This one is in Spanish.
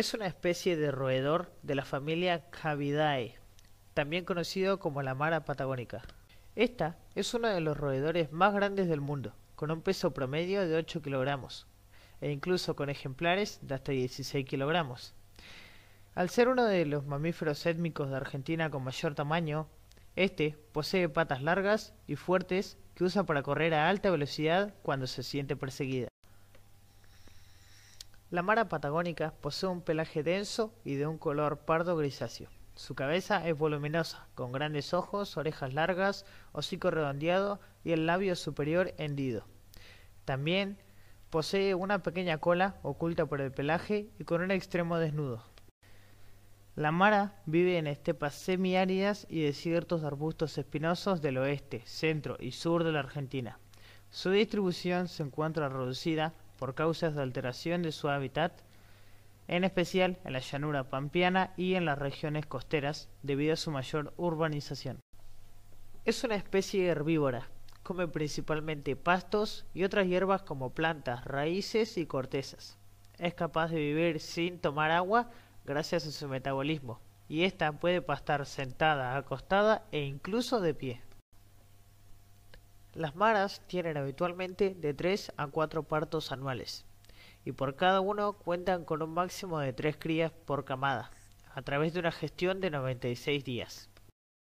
Es una especie de roedor de la familia Cavidae, también conocido como la mara patagónica. Esta es uno de los roedores más grandes del mundo, con un peso promedio de 8 kilogramos, e incluso con ejemplares de hasta 16 kilogramos. Al ser uno de los mamíferos étnicos de Argentina con mayor tamaño, este posee patas largas y fuertes que usa para correr a alta velocidad cuando se siente perseguida. La mara patagónica posee un pelaje denso y de un color pardo grisáceo. Su cabeza es voluminosa, con grandes ojos, orejas largas, hocico redondeado y el labio superior hendido. También posee una pequeña cola oculta por el pelaje y con un extremo desnudo. La mara vive en estepas semiáridas y desiertos de arbustos espinosos del oeste, centro y sur de la Argentina. Su distribución se encuentra reducida por causas de alteración de su hábitat, en especial en la llanura pampeana y en las regiones costeras, debido a su mayor urbanización. Es una especie herbívora, come principalmente pastos y otras hierbas como plantas, raíces y cortezas. Es capaz de vivir sin tomar agua gracias a su metabolismo, y esta puede pastar sentada, acostada e incluso de pie. Las maras tienen habitualmente de 3 a 4 partos anuales y por cada uno cuentan con un máximo de 3 crías por camada, a través de una gestión de 96 días.